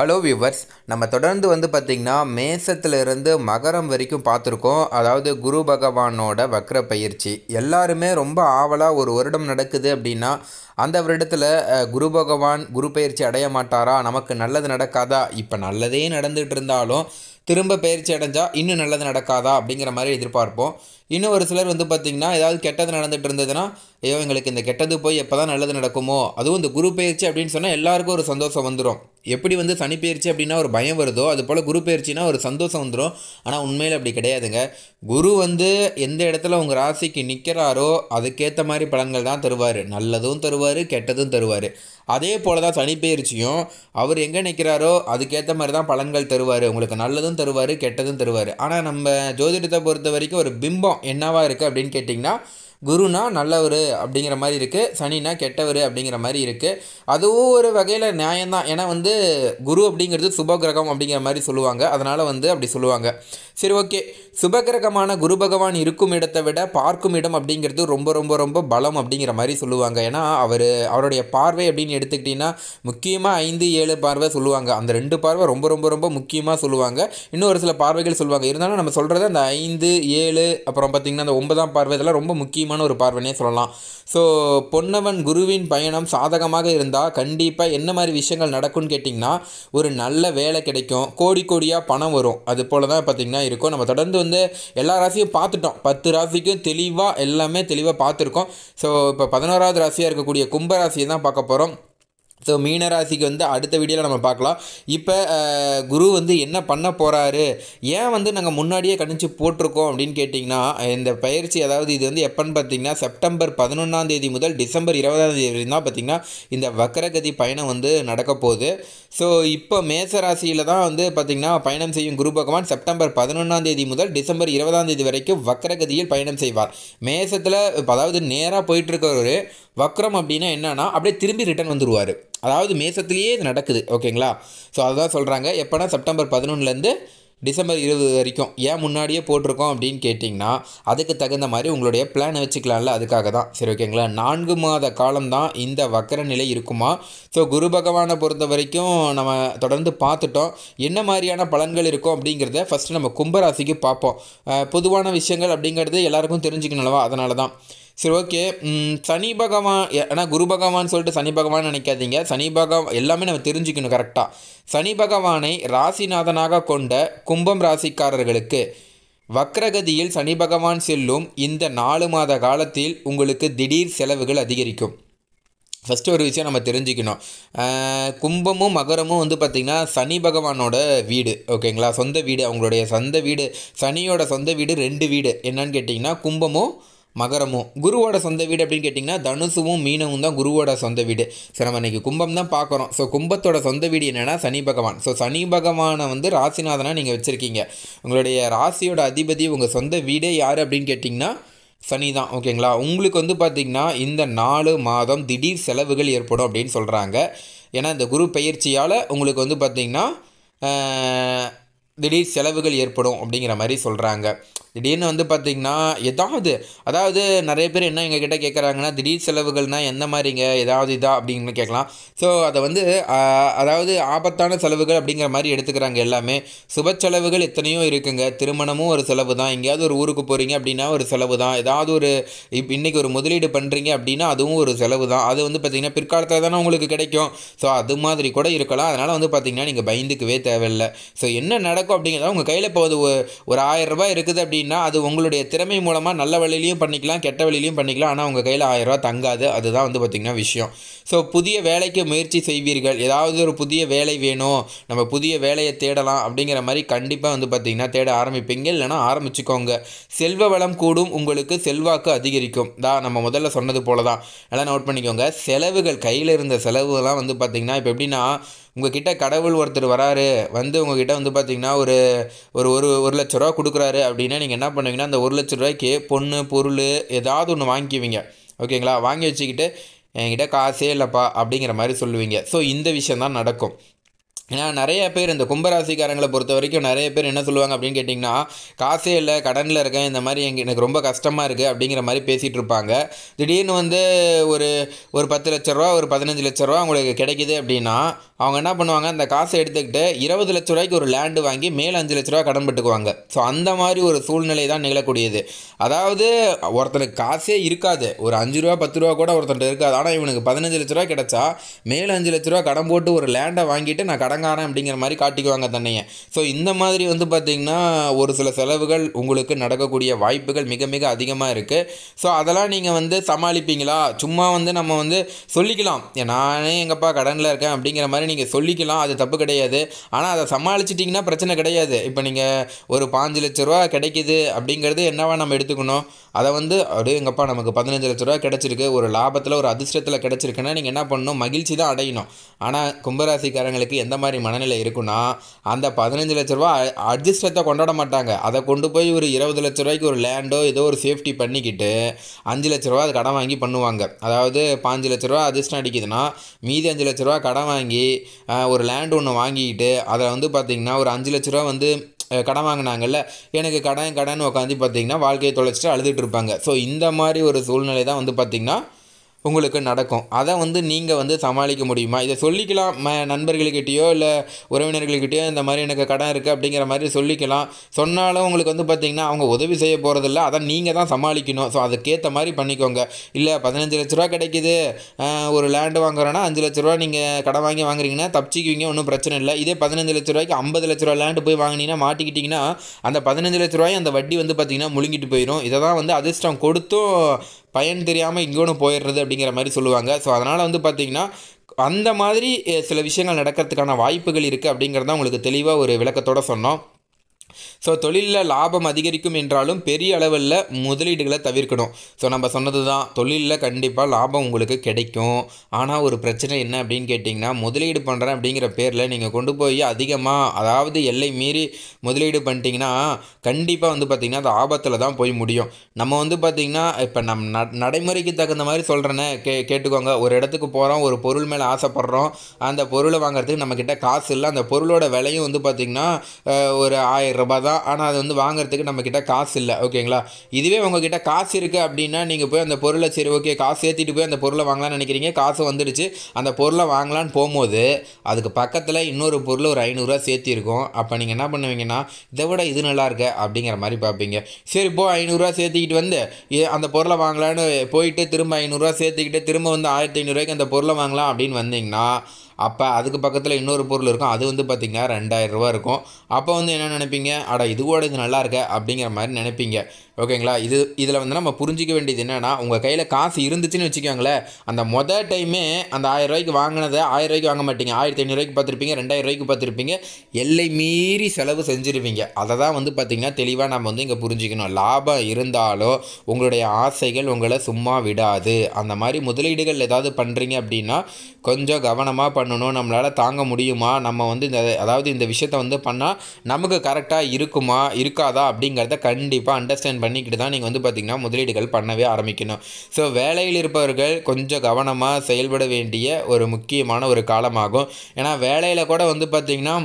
hello viewers நம்ம தொடர்ந்து வந்து பார்த்திங்கன்னா மேசத்துலேருந்து மகரம் வரைக்கும் பார்த்துருக்கோம் அதாவது குரு பகவானோட வக்ர பயிற்சி எல்லாருமே ரொம்ப ஆவலாக ஒரு வருடம் நடக்குது அப்படின்னா அந்த வருடத்தில் குரு பகவான் குரு பயிற்சி அடைய மாட்டாரா நமக்கு நல்லது நடக்காதா இப்போ நல்லதே நடந்துகிட்டு இருந்தாலும் திரும்ப பயிற்சி அடைஞ்சால் இன்னும் நல்லது நடக்காதா அப்படிங்கிற மாதிரி எதிர்பார்ப்போம் இன்னும் ஒரு சிலர் வந்து பார்த்திங்கன்னா ஏதாவது கெட்டது நடந்துகிட்டு இருந்ததுன்னா ஐயோ எங்களுக்கு இந்த கெட்டது போய் எப்போ தான் நல்லது நடக்குமோ அதுவும் இந்த குரு பயிற்சி அப்படின்னு சொன்னால் எல்லாருக்கும் ஒரு சந்தோஷம் வந்துடும் எப்படி வந்து சனி பயிற்சி அப்படின்னா ஒரு பயம் வருதோ அது போல் குரு பயிற்சினா ஒரு சந்தோஷம் வந்துடும் ஆனால் உண்மையில் அப்படி கிடையாதுங்க குரு வந்து எந்த இடத்துல உங்கள் ராசிக்கு நிற்கிறாரோ அதுக்கேற்ற மாதிரி பலன்கள் தான் தருவார் நல்லதும் தருவார் கெட்டதும் தருவார் அதே போல் தான் சனி பயிற்சியும் அவர் எங்கே நிற்கிறாரோ அதுக்கேற்ற மாதிரி தான் பலன்கள் தருவார் உங்களுக்கு நல்லதும் தருவார் கெட்டதும் தருவார் ஆனால் நம்ம ஜோதிடத்தை பொறுத்த வரைக்கும் ஒரு பிம்பம் என்னவாக இருக்குது அப்படின்னு கேட்டிங்கன்னா குருனா நல்லவர் அப்படிங்கிற மாதிரி இருக்குது சனினா கெட்டவர் அப்படிங்கிற மாதிரி இருக்குது அதுவும் ஒரு வகையில் நியாயம்தான் ஏன்னா வந்து குரு அப்படிங்கிறது சுப கிரகம் அப்படிங்கிற மாதிரி சொல்லுவாங்க அதனால் வந்து அப்படி சொல்லுவாங்க சரி ஓகே சுபகிரகமான குரு பகவான் இருக்கும் இடத்தை விட பார்க்கும் இடம் அப்படிங்கிறது ரொம்ப ரொம்ப ரொம்ப பலம் அப்படிங்கிற மாதிரி சொல்லுவாங்க ஏன்னா அவர் அவருடைய பார்வை அப்படின்னு எடுத்துக்கிட்டிங்கன்னா முக்கியமாக ஐந்து ஏழு பார்வை சொல்லுவாங்க அந்த ரெண்டு பார்வை ரொம்ப ரொம்ப ரொம்ப முக்கியமாக சொல்லுவாங்க இன்னும் ஒரு சில பார்வைகள் சொல்லுவாங்க இருந்தாலும் நம்ம சொல்கிறது அந்த ஐந்து ஏழு அப்புறம் பார்த்திங்கன்னா அந்த ஒன்பதாம் பார்வை இதெல்லாம் ரொம்ப முக்கியமாக முக்கியமான ஒரு பார்வைனே சொல்லலாம் ஸோ பொன்னவன் குருவின் பயணம் சாதகமாக இருந்தால் கண்டிப்பாக என்ன மாதிரி விஷயங்கள் நடக்கும்னு கேட்டிங்கன்னா ஒரு நல்ல வேலை கிடைக்கும் கோடி கோடியாக பணம் வரும் அது போல் தான் பார்த்திங்கன்னா இருக்கும் நம்ம தொடர்ந்து வந்து எல்லா ராசியும் பார்த்துட்டோம் பத்து ராசிக்கும் தெளிவாக எல்லாமே தெளிவாக பார்த்துருக்கோம் ஸோ இப்போ பதினோராவது ராசியாக இருக்கக்கூடிய கும்பராசியை தான் பார்க்க போகிறோம் ஸோ மீனராசிக்கு வந்து அடுத்த வீடியோவில் நம்ம பார்க்கலாம் இப்போ குரு வந்து என்ன பண்ண போகிறாரு ஏன் வந்து நாங்கள் முன்னாடியே கணிச்சு போட்டிருக்கோம் அப்படின்னு கேட்டிங்கன்னா இந்த பயிற்சி அதாவது இது வந்து எப்போன்னு பார்த்தீங்கன்னா செப்டம்பர் பதினொன்றாம் தேதி முதல் டிசம்பர் இருபதாம் தேதி வரைக்கும் தான் பார்த்திங்கன்னா இந்த வக்கரகதி பயணம் வந்து நடக்க போகுது ஸோ இப்போ மேசராசியில் தான் வந்து பார்த்திங்கன்னா பயணம் செய்யும் குரு பகவான் செப்டம்பர் பதினொன்றாம் தேதி முதல் டிசம்பர் இருபதாம் தேதி வரைக்கும் வக்கரகதியில் பயணம் செய்வார் மேசத்தில் அதாவது நேராக போயிட்டுருக்கவர் வக்ரம் அப்படின்னா என்னன்னா அப்படியே திரும்பி ரிட்டன் வந்துடுவார் அதாவது மேசத்துலேயே இது நடக்குது ஓகேங்களா ஸோ அதுதான் சொல்கிறாங்க எப்போனா செப்டம்பர் பதினொன்றுலேருந்து டிசம்பர் இருபது வரைக்கும் ஏன் முன்னாடியே போட்டிருக்கோம் அப்படின்னு கேட்டிங்கன்னா அதுக்கு தகுந்த மாதிரி உங்களுடைய பிளானை வச்சுக்கலாம்ல அதுக்காக தான் சரி ஓகேங்களா நான்கு மாத காலம் தான் இந்த வக்கர நிலை இருக்குமா ஸோ குரு பகவானை பொறுத்த வரைக்கும் நம்ம தொடர்ந்து பார்த்துட்டோம் என்ன மாதிரியான பலன்கள் இருக்கும் அப்படிங்கிறத ஃபஸ்ட்டு நம்ம கும்பராசிக்கு பார்ப்போம் பொதுவான விஷயங்கள் அப்படிங்கிறது எல்லாருக்கும் தெரிஞ்சுக்கணும்லவா அதனால தான் சரி ஓகே சனி பகவான் ஆனால் குரு பகவான் சொல்லிட்டு சனி பகவான் நினைக்காதீங்க சனி பகவான் எல்லாமே நம்ம தெரிஞ்சுக்கணும் கரெக்டாக சனி பகவானை ராசிநாதனாக கொண்ட கும்பம் ராசிக்காரர்களுக்கு வக்ரகதியில் சனி பகவான் செல்லும் இந்த நாலு மாத காலத்தில் உங்களுக்கு திடீர் செலவுகள் அதிகரிக்கும் ஃபஸ்ட்டு ஒரு விஷயம் நம்ம தெரிஞ்சுக்கணும் கும்பமும் மகரமும் வந்து பார்த்திங்கன்னா சனி பகவானோட வீடு ஓகேங்களா சொந்த வீடு அவங்களுடைய சொந்த வீடு சனியோட சொந்த வீடு ரெண்டு வீடு என்னன்னு கேட்டிங்கன்னா கும்பமும் மகரமும் குருவோட சொந்த வீடு அப்படின்னு கேட்டிங்கன்னா தனுசுவும் மீனவும் தான் குருவோட சொந்த வீடு ஸோ நம்ம இன்னைக்கு கும்பம் தான் பார்க்குறோம் ஸோ கும்பத்தோட சொந்த வீடு என்னென்னா சனி பகவான் ஸோ சனி பகவானை வந்து ராசிநாதனாக நீங்கள் வச்சுருக்கீங்க உங்களுடைய ராசியோட அதிபதி உங்கள் சொந்த வீடே யார் அப்படின்னு கேட்டிங்கன்னா சனி தான் ஓகேங்களா உங்களுக்கு வந்து பார்த்திங்கன்னா இந்த நாலு மாதம் திடீர் செலவுகள் ஏற்படும் அப்படின்னு சொல்கிறாங்க ஏன்னா இந்த குரு பயிற்சியால் உங்களுக்கு வந்து பார்த்திங்கன்னா திடீர் செலவுகள் ஏற்படும் அப்படிங்கிற மாதிரி சொல்கிறாங்க திடீர்னு வந்து பார்த்தீங்கன்னா ஏதாவது அதாவது நிறைய பேர் என்ன எங்ககிட்ட கேட்குறாங்கன்னா திடீர் செலவுகள்னால் எந்த மாதிரிங்க ஏதாவது இதா அப்படின்னு கேட்கலாம் ஸோ அதை வந்து அதாவது ஆபத்தான செலவுகள் அப்படிங்கிற மாதிரி எடுத்துக்கிறாங்க எல்லாமே சுப செலவுகள் எத்தனையோ இருக்குங்க திருமணமும் ஒரு செலவு தான் எங்கேயாவது ஒரு ஊருக்கு போகிறீங்க அப்படின்னா ஒரு செலவு தான் ஏதாவது ஒரு இப் இன்றைக்கி ஒரு முதலீடு பண்ணுறீங்க அப்படின்னா அதுவும் ஒரு செலவு தான் அது வந்து பார்த்திங்கன்னா பிற்காலத்தில் தானே உங்களுக்கு கிடைக்கும் ஸோ அது மாதிரி கூட இருக்கலாம் அதனால் வந்து பார்த்திங்கன்னா நீங்கள் பயந்துக்கவே தேவையில்லை ஸோ என்ன நடக்கும் அப்படிங்கிறத உங்கள் கையில் இப்போ ஒரு ஒரு ஆயிரம் ரூபாய் இருக்குது அப்படி அப்படின்னா அது உங்களுடைய திறமை மூலமாக நல்ல வழியிலையும் பண்ணிக்கலாம் கெட்ட வழியிலையும் பண்ணிக்கலாம் ஆனால் உங்கள் கையில் ரூபா தங்காது அதுதான் வந்து பார்த்திங்கன்னா விஷயம் ஸோ புதிய வேலைக்கு முயற்சி செய்வீர்கள் ஏதாவது ஒரு புதிய வேலை வேணும் நம்ம புதிய வேலையை தேடலாம் அப்படிங்கிற மாதிரி கண்டிப்பாக வந்து பார்த்திங்கன்னா தேட ஆரம்பிப்பீங்க இல்லைனா ஆரம்பிச்சுக்கோங்க செல்வ வளம் கூடும் உங்களுக்கு செல்வாக்கு அதிகரிக்கும் தான் நம்ம முதல்ல சொன்னது போல தான் எல்லாம் நோட் பண்ணிக்கோங்க செலவுகள் கையில் இருந்த செலவுலாம் வந்து பார்த்திங்கன்னா இப்போ எப்படின்னா உங்ககிட்ட கடவுள் ஒருத்தர் வராரு வந்து உங்ககிட்ட வந்து பார்த்தீங்கன்னா ஒரு ஒரு ஒரு ஒரு லட்ச ரூபா கொடுக்குறாரு அப்படின்னா நீங்கள் என்ன பண்ணுவீங்கன்னா அந்த ஒரு லட்ச ரூபாய்க்கு பொண்ணு பொருள் ஏதாவது ஒன்று வாங்கிக்குவீங்க ஓகேங்களா வாங்கி வச்சுக்கிட்டு என்கிட்ட காசே இல்லைப்பா அப்படிங்கிற மாதிரி சொல்லுவீங்க ஸோ இந்த விஷயம் தான் நடக்கும் ஏன்னா நிறைய பேர் இந்த கும்பராசிக்காரங்களை பொறுத்த வரைக்கும் நிறைய பேர் என்ன சொல்லுவாங்க அப்படின்னு கேட்டிங்கன்னா காசே இல்லை கடனில் இருக்கேன் இந்த மாதிரி எங்கள் எனக்கு ரொம்ப கஷ்டமாக இருக்குது அப்படிங்கிற மாதிரி பேசிகிட்டு இருப்பாங்க திடீர்னு வந்து ஒரு ஒரு பத்து லட்ச ரூபா ஒரு பதினஞ்சு லட்ச ரூபா அவங்களுக்கு கிடைக்கிது அப்படின்னா அவங்க என்ன பண்ணுவாங்க அந்த காசை எடுத்துக்கிட்டு இருபது லட்ச ரூபாய்க்கு ஒரு லேண்டு வாங்கி மேலே அஞ்சு லட்ச ரூபா கடன் பெட்டுக்குவாங்க ஸோ அந்த மாதிரி ஒரு சூழ்நிலை தான் நிகழக்கூடியது அதாவது ஒருத்தனுக்கு காசே இருக்காது ஒரு அஞ்சு ரூபா பத்து ரூபா கூட ஒருத்தன் இருக்காது ஆனால் இவனுக்கு பதினஞ்சு லட்ச ரூபா கிடச்சா மேலே அஞ்சு லட்ச ரூபா கடன் போட்டு ஒரு லேண்டை வாங்கிட்டு நான் கடன் கடங்காரன் அப்படிங்கிற மாதிரி காட்டிக்குவாங்க தன்னையை ஸோ இந்த மாதிரி வந்து பார்த்திங்கன்னா ஒரு சில செலவுகள் உங்களுக்கு நடக்கக்கூடிய வாய்ப்புகள் மிக மிக அதிகமாக இருக்குது ஸோ அதெல்லாம் நீங்கள் வந்து சமாளிப்பீங்களா சும்மா வந்து நம்ம வந்து சொல்லிக்கலாம் நானே எங்கப்பா கடனில் இருக்கேன் அப்படிங்கிற மாதிரி நீங்கள் சொல்லிக்கலாம் அது தப்பு கிடையாது ஆனால் அதை சமாளிச்சிட்டிங்கன்னா பிரச்சனை கிடையாது இப்போ நீங்கள் ஒரு பாஞ்சு லட்ச ரூபா கிடைக்கிது அப்படிங்கிறது என்னவா நம்ம எடுத்துக்கணும் அதை வந்து அப்படியே எங்கப்பா நமக்கு பதினஞ்சு லட்ச ரூபா கிடச்சிருக்கு ஒரு லாபத்தில் ஒரு அதிர்ஷ்டத்தில் கிடச்சிருக்குன்னா நீங்கள் என்ன பண்ணணும் மகிழ்ச்சி தான் அடையணும் ஆனால் கும்பராசிக்காரங்களுக்கு எந்த மாதிரி மாதிரி மனநிலை இருக்குன்னா அந்த பதினஞ்சு லட்ச ரூபா அட்ஜஸ்டத்தை கொண்டாட மாட்டாங்க அதை கொண்டு போய் ஒரு இருபது லட்ச ரூபாய்க்கு ஒரு லேண்டோ ஏதோ ஒரு சேஃப்டி பண்ணிக்கிட்டு அஞ்சு லட்ச ரூபா அது கடன் வாங்கி பண்ணுவாங்க அதாவது பாஞ்சு லட்ச ரூபா அதிர்ஷ்டம் அடிக்குதுன்னா மீதி அஞ்சு லட்ச ரூபா கடன் வாங்கி ஒரு லேண்ட் ஒன்று வாங்கிக்கிட்டு அதில் வந்து பார்த்திங்கன்னா ஒரு அஞ்சு லட்ச ரூபா வந்து கடன் வாங்கினாங்கல்ல எனக்கு கடன் கடன் உட்காந்து பார்த்திங்கன்னா வாழ்க்கையை தொலைச்சிட்டு அழுதுகிட்டு இருப்பாங்க ஸோ இந்த மாதிரி ஒரு சூழ்நிலை தான் வந்து பார்த்திங்கன்னா உங்களுக்கு நடக்கும் அதை வந்து நீங்கள் வந்து சமாளிக்க முடியுமா இதை சொல்லிக்கலாம் ம நண்பர்களுக்கிட்டேயோ இல்லை உறவினர்கள்கிட்டயோ இந்த மாதிரி எனக்கு கடன் இருக்குது அப்படிங்கிற மாதிரி சொல்லிக்கலாம் சொன்னாலும் உங்களுக்கு வந்து பார்த்திங்கன்னா அவங்க உதவி செய்ய போகிறதில்ல அதை நீங்கள் தான் சமாளிக்கணும் ஸோ அதுக்கேற்ற மாதிரி பண்ணிக்கோங்க இல்லை பதினஞ்சு லட்ச ரூபா கிடைக்கிது ஒரு லேண்டு வாங்குறோன்னா அஞ்சு லட்ச ரூபா நீங்கள் கடன் வாங்கி வாங்குறீங்கன்னா தப்பிச்சிக்குவீங்க ஒன்றும் பிரச்சனை இல்லை இதே பதினஞ்சு லட்ச ரூபாய்க்கு ஐம்பது லட்ச ரூபா லேண்டு போய் வாங்கினீங்கன்னா மாட்டிக்கிட்டிங்கன்னா அந்த பதினஞ்சு லட்ச ரூபாய் அந்த வட்டி வந்து பார்த்திங்கன்னா முழுங்கிட்டு போயிடும் இதை தான் வந்து அதிர்ஷ்டம் கொடுத்தும் பயன் தெரியாமல் ஒன்று போயிடுறது அப்படிங்கிற மாதிரி சொல்லுவாங்க ஸோ அதனால் வந்து பார்த்திங்கன்னா அந்த மாதிரி சில விஷயங்கள் நடக்கிறதுக்கான வாய்ப்புகள் இருக்குது அப்படிங்கிறத உங்களுக்கு தெளிவாக ஒரு விளக்கத்தோடு சொன்னோம் ஸோ தொழிலில் லாபம் அதிகரிக்கும் என்றாலும் பெரிய அளவில் முதலீடுகளை தவிர்க்கணும் ஸோ நம்ம சொன்னது தான் தொழிலில் கண்டிப்பாக லாபம் உங்களுக்கு கிடைக்கும் ஆனால் ஒரு பிரச்சனை என்ன அப்படின்னு கேட்டிங்கன்னா முதலீடு பண்ணுறேன் அப்படிங்கிற பேரில் நீங்கள் கொண்டு போய் அதிகமாக அதாவது எல்லை மீறி முதலீடு பண்ணிட்டீங்கன்னா கண்டிப்பாக வந்து பார்த்திங்கன்னா அது ஆபத்தில் தான் போய் முடியும் நம்ம வந்து பார்த்திங்கன்னா இப்போ நம் நடைமுறைக்கு தகுந்த மாதிரி சொல்கிறேன்னு கே கேட்டுக்கோங்க ஒரு இடத்துக்கு போகிறோம் ஒரு பொருள் மேலே ஆசைப்பட்றோம் அந்த பொருளை வாங்குறதுக்கு நம்மக்கிட்ட காசு இல்லை அந்த பொருளோட விலையும் வந்து பார்த்திங்கன்னா ஒரு ஆயிரம் ரூபா தான் ஆனால் அது வந்து வாங்குறதுக்கு நம்மக்கிட்ட காசு இல்லை ஓகேங்களா இதுவே உங்ககிட்ட காசு இருக்குது அப்படின்னா நீங்கள் போய் அந்த பொருளை சரி ஓகே காசு ஏற்றிட்டு போய் அந்த பொருளை வாங்கலாம்னு நினைக்கிறீங்க காசு வந்துடுச்சு அந்த பொருளை வாங்கலான்னு போகும்போது அதுக்கு பக்கத்தில் இன்னொரு பொருள் ஒரு ஐநூறுரூவா சேர்த்திருக்கோம் அப்போ நீங்கள் என்ன பண்ணுவீங்கன்னா இதை விட இது நல்லா இருக்க அப்படிங்கிற மாதிரி பார்ப்பீங்க சரி போ ஐநூறுரூவா சேர்த்திக்கிட்டு வந்து அந்த பொருளை வாங்கலான்னு போயிட்டு திரும்ப ஐநூறுரூவா சேர்த்துக்கிட்டு திரும்ப வந்து ஆயிரத்தி ஐநூறுரூவாய்க்கு அந்த பொருளை வாங்கலாம் அப்படின்னு வந்தீங்கன்னா அப்போ அதுக்கு பக்கத்தில் இன்னொரு பொருள் இருக்கும் அது வந்து பார்த்திங்கன்னா ரூபா இருக்கும் அப்போ வந்து என்ன நினைப்பீங்க அட இது கூட இது நல்லா இருக்க அப்படிங்கிற மாதிரி நினைப்பீங்க ஓகேங்களா இது இதில் வந்து நம்ம புரிஞ்சிக்க வேண்டியது என்னென்னா உங்கள் கையில் காசு இருந்துச்சுன்னு வச்சுக்கோங்களேன் அந்த மொதல் டைமே அந்த ஆயிரம் ரூபாய்க்கு வாங்கினதை ஆயிரம் ரூபாய்க்கு வாங்க மாட்டீங்க ஆயிரத்தி ஐநூறுரூவாய்க்கு பார்த்துருப்பீங்க ரெண்டாயிரம் ரூபாய்க்கு பார்த்துருப்பீங்க எல்லை மீறி செலவு செஞ்சுருப்பீங்க அதை தான் வந்து பார்த்திங்கன்னா தெளிவாக நம்ம வந்து இங்கே புரிஞ்சிக்கணும் லாபம் இருந்தாலும் உங்களுடைய ஆசைகள் உங்களை சும்மா விடாது அந்த மாதிரி முதலீடுகள் ஏதாவது பண்ணுறீங்க அப்படின்னா கொஞ்சம் கவனமாக பண்ண பண்ணணும் நம்மளால் தாங்க முடியுமா நம்ம வந்து இந்த அதாவது இந்த விஷயத்த வந்து பண்ணால் நமக்கு கரெக்டாக இருக்குமா இருக்காதா அப்படிங்கிறத கண்டிப்பாக அண்டர்ஸ்டாண்ட் பண்ணிக்கிட்டு தான் நீங்கள் வந்து பார்த்திங்கன்னா முதலீடுகள் பண்ணவே ஆரம்பிக்கணும் ஸோ வேலையில் இருப்பவர்கள் கொஞ்சம் கவனமாக செயல்பட வேண்டிய ஒரு முக்கியமான ஒரு காலமாகும் ஏன்னா வேலையில் கூட வந்து பார்த்திங்கன்னா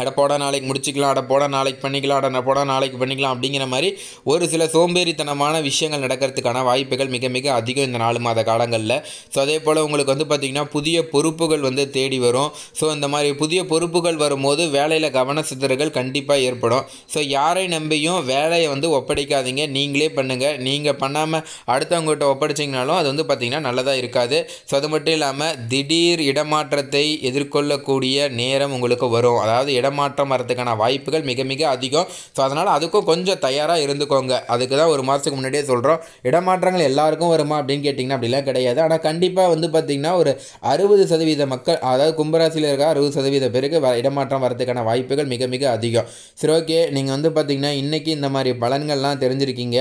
அடப்போட நாளைக்கு முடிச்சுக்கலாம் அடப்போட நாளைக்கு பண்ணிக்கலாம் அட போட நாளைக்கு பண்ணிக்கலாம் அப்படிங்கிற மாதிரி ஒரு சில சோம்பேறித்தனமான விஷயங்கள் நடக்கிறதுக்கான வாய்ப்புகள் மிக மிக அதிகம் இந்த நாலு மாத காலங்களில் ஸோ அதே போல் உங்களுக்கு வந்து பார்த்திங்கன்னா புதிய பொறுப்புகள் வந்து தேடி வரும் ஸோ இந்த மாதிரி புதிய பொறுப்புகள் வரும்போது வேலையில் கவன சிதறுகள் கண்டிப்பாக ஏற்படும் ஸோ யாரை நம்பியும் வேலையை வந்து ஒப்படைக்காதீங்க நீங்களே பண்ணுங்கள் நீங்கள் பண்ணாமல் அடுத்தவங்ககிட்ட ஒப்படைச்சிங்கனாலும் அது வந்து பார்த்திங்கன்னா நல்லதாக இருக்காது ஸோ அது மட்டும் இல்லாமல் திடீர் இடமாற்றத்தை எதிர்கொள்ளக்கூடிய நேரம் உங்களுக்கு வரும் அதாவது இடம் இடமாற்றம் வரதுக்கான வாய்ப்புகள் மிக மிக அதிகம் ஸோ அதனால் அதுக்கும் கொஞ்சம் தயாராக இருந்துக்கோங்க அதுக்கு தான் ஒரு மாதத்துக்கு முன்னாடியே சொல்கிறோம் இடமாற்றங்கள் எல்லாருக்கும் வருமா அப்படின்னு கேட்டிங்கன்னா அப்படிலாம் கிடையாது ஆனால் கண்டிப்பாக வந்து பார்த்திங்கன்னா ஒரு அறுபது சதவீத மக்கள் அதாவது கும்பராசியில் இருக்க அறுபது சதவீத பேருக்கு இடமாற்றம் வரதுக்கான வாய்ப்புகள் மிக மிக அதிகம் சரி ஓகே நீங்கள் வந்து பார்த்திங்கன்னா இன்றைக்கி இந்த மாதிரி பலன்கள்லாம் தெரிஞ்சிருக்கீங்க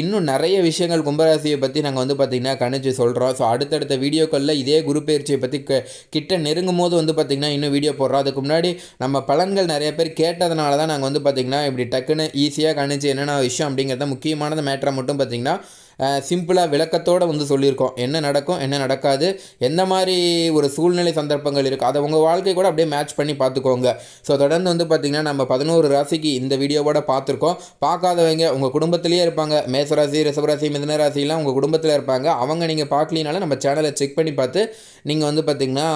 இன்னும் நிறைய விஷயங்கள் கும்பராசியை பற்றி நாங்கள் வந்து பார்த்திங்கன்னா கணிச்சு சொல்கிறோம் ஸோ அடுத்தடுத்த வீடியோக்களில் இதே குரு பயிற்சியை பற்றி கிட்ட நெருங்கும் போது வந்து பார்த்திங்கன்னா இன்னும் வீடியோ போடுறோம் அதுக்கு முன்னாடி நம்ம பலன்கள் நிறைய பேர் கேட்டதுனால தான் நாங்கள் வந்து பார்த்திங்கன்னா இப்படி டக்குன்னு ஈஸியாக கணிச்சு என்னென்ன விஷயம் அப்படிங்கிறத முக்கியமானது மேட்டரை மட்டும் பார்த்திங்கன்னா சிம்பிளாக விளக்கத்தோடு வந்து சொல்லியிருக்கோம் என்ன நடக்கும் என்ன நடக்காது எந்த மாதிரி ஒரு சூழ்நிலை சந்தர்ப்பங்கள் இருக்குது அதை உங்கள் வாழ்க்கை கூட அப்படியே மேட்ச் பண்ணி பார்த்துக்கோங்க ஸோ தொடர்ந்து வந்து பார்த்திங்கன்னா நம்ம பதினோரு ராசிக்கு இந்த வீடியோவோட பார்த்துருக்கோம் பார்க்காதவங்க உங்கள் குடும்பத்திலேயே இருப்பாங்க மேசராசி ரிசவராசி மிதனராசிலாம் உங்கள் குடும்பத்தில் இருப்பாங்க அவங்க நீங்கள் பார்க்கலினாலும் நம்ம சேனலை செக் பண்ணி பார்த்து நீங்கள் வந்து பார்த்திங்கன்னா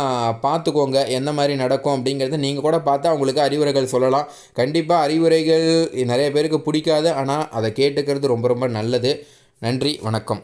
பார்த்துக்கோங்க எந்த மாதிரி நடக்கும் அப்படிங்கிறத நீங்கள் கூட பார்த்து அவங்களுக்கு அறிவுரைகள் சொல்லலாம் கண்டிப்பாக அறிவுரைகள் நிறைய பேருக்கு பிடிக்காது ஆனால் அதை கேட்டுக்கிறது ரொம்ப ரொம்ப நல்லது நன்றி வணக்கம்